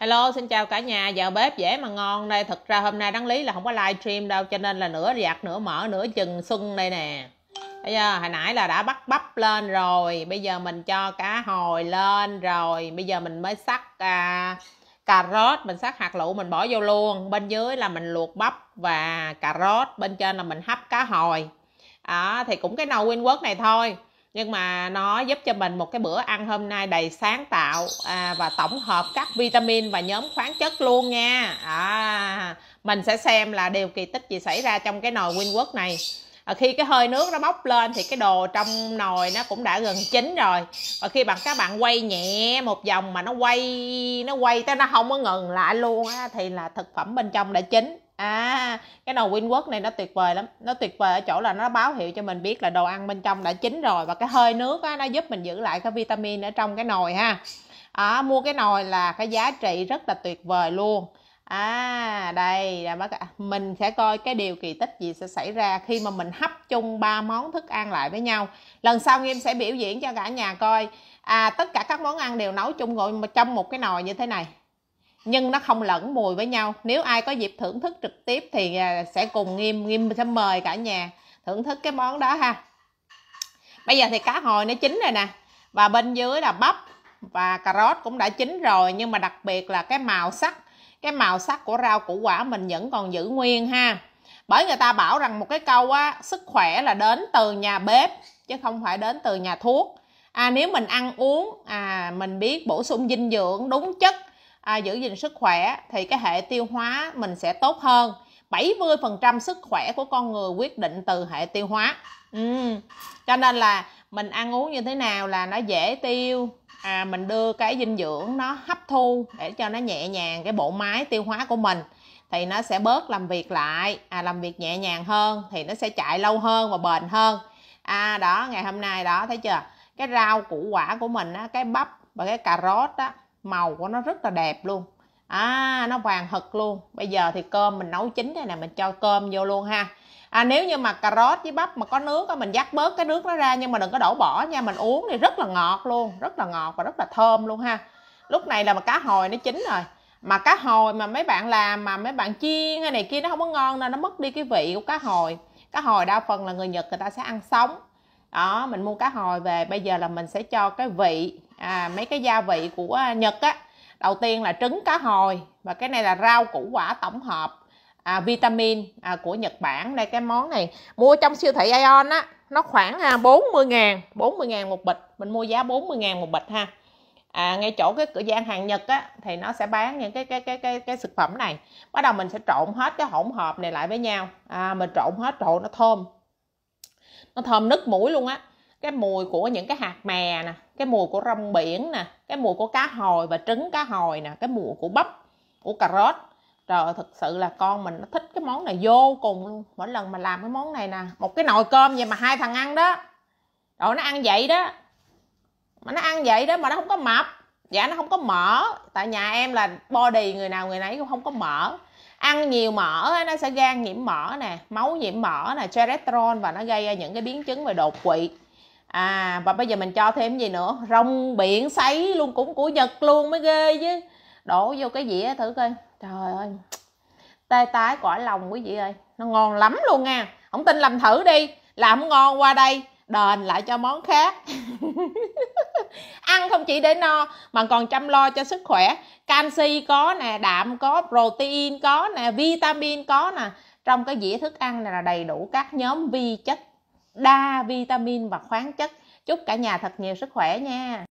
Hello, xin chào cả nhà, giờ bếp dễ mà ngon đây Thật ra hôm nay đáng lý là không có live stream đâu Cho nên là nửa giặt, nửa mở, nửa chừng xuân đây nè Bây giờ hồi nãy là đã bắt bắp lên rồi Bây giờ mình cho cá hồi lên rồi Bây giờ mình mới sắc à, cà rốt Mình sắc hạt lựu mình bỏ vô luôn Bên dưới là mình luộc bắp và cà rốt Bên trên là mình hấp cá hồi à, Thì cũng cái nồi nguyên quốc này thôi nhưng mà nó giúp cho mình một cái bữa ăn hôm nay đầy sáng tạo à, và tổng hợp các vitamin và nhóm khoáng chất luôn nha à, mình sẽ xem là điều kỳ tích gì xảy ra trong cái nồi nguyên quốc này khi cái hơi nước nó bốc lên thì cái đồ trong nồi nó cũng đã gần chín rồi và khi bạn các bạn quay nhẹ một vòng mà nó quay nó quay tới nó không có ngừng lại luôn á thì là thực phẩm bên trong đã chín à cái nồi Winwork này nó tuyệt vời lắm nó tuyệt vời ở chỗ là nó báo hiệu cho mình biết là đồ ăn bên trong đã chín rồi và cái hơi nước á, nó giúp mình giữ lại cái vitamin ở trong cái nồi ha à, mua cái nồi là cái giá trị rất là tuyệt vời luôn à đây là bác mình sẽ coi cái điều kỳ tích gì sẽ xảy ra khi mà mình hấp chung ba món thức ăn lại với nhau lần sau nghiêm sẽ biểu diễn cho cả nhà coi à tất cả các món ăn đều nấu chung ngồi trong một cái nồi như thế này nhưng nó không lẫn mùi với nhau nếu ai có dịp thưởng thức trực tiếp thì à, sẽ cùng nghiêm nghiêm sẽ mời cả nhà thưởng thức cái món đó ha bây giờ thì cá hồi nó chín rồi nè và bên dưới là bắp và cà rốt cũng đã chín rồi nhưng mà đặc biệt là cái màu sắc cái màu sắc của rau củ quả mình vẫn còn giữ nguyên ha bởi người ta bảo rằng một cái câu á sức khỏe là đến từ nhà bếp chứ không phải đến từ nhà thuốc à, nếu mình ăn uống à mình biết bổ sung dinh dưỡng đúng chất à, giữ gìn sức khỏe thì cái hệ tiêu hóa mình sẽ tốt hơn 70% sức khỏe của con người quyết định từ hệ tiêu hóa ừ. cho nên là mình ăn uống như thế nào là nó dễ tiêu à, mình đưa cái dinh dưỡng nó hấp thu để cho nó nhẹ nhàng cái bộ máy tiêu hóa của mình thì nó sẽ bớt làm việc lại à, làm việc nhẹ nhàng hơn thì nó sẽ chạy lâu hơn và bền hơn à đó ngày hôm nay đó thấy chưa cái rau củ quả của mình á, cái bắp và cái cà rốt á màu của nó rất là đẹp luôn à nó vàng hực luôn bây giờ thì cơm mình nấu chín đây nè mình cho cơm vô luôn ha à, nếu như mà cà rốt với bắp mà có nước á mình dắt bớt cái nước nó ra nhưng mà đừng có đổ bỏ nha mình uống thì rất là ngọt luôn rất là ngọt và rất là thơm luôn ha lúc này là mà cá hồi nó chín rồi mà cá hồi mà mấy bạn làm mà mấy bạn chiên hay này kia nó không có ngon nên nó mất đi cái vị của cá hồi cá hồi đa phần là người nhật người ta sẽ ăn sống đó mình mua cá hồi về bây giờ là mình sẽ cho cái vị à, mấy cái gia vị của à, nhật á đầu tiên là trứng cá hồi và cái này là rau củ quả tổng hợp à, vitamin à, của Nhật Bản đây cái món này mua trong siêu thị Aeon á nó khoảng à, 40 ngàn 40 ngàn một bịch mình mua giá 40 ngàn một bịch ha à, ngay chỗ cái cửa gian hàng Nhật á thì nó sẽ bán những cái cái cái cái cái thực phẩm này bắt đầu mình sẽ trộn hết cái hỗn hợp này lại với nhau à, mình trộn hết trộn nó thơm nó thơm nứt mũi luôn á cái mùi của những cái hạt mè nè cái mùi của rong biển nè cái mùi của cá hồi và trứng cá hồi nè cái mùi của bắp của cà rốt trời ơi, thật sự là con mình nó thích cái món này vô cùng luôn mỗi lần mà làm cái món này nè một cái nồi cơm vậy mà hai thằng ăn đó rồi nó ăn vậy đó mà nó ăn vậy đó mà nó không có mập dạ nó không có mỡ tại nhà em là body người nào người nấy cũng không có mỡ ăn nhiều mỡ nó sẽ gan nhiễm mỡ nè máu nhiễm mỡ nè cholesterol và nó gây ra những cái biến chứng về đột quỵ à và bây giờ mình cho thêm gì nữa rong biển sấy luôn cũng của nhật luôn mới ghê chứ đổ vô cái dĩa thử coi trời ơi tê tái quả lòng quý vị ơi nó ngon lắm luôn nha không tin làm thử đi làm ngon qua đây đền lại cho món khác ăn không chỉ để no mà còn chăm lo cho sức khỏe canxi có nè đạm có protein có nè vitamin có nè trong cái dĩa thức ăn này là đầy đủ các nhóm vi chất đa vitamin và khoáng chất chúc cả nhà thật nhiều sức khỏe nha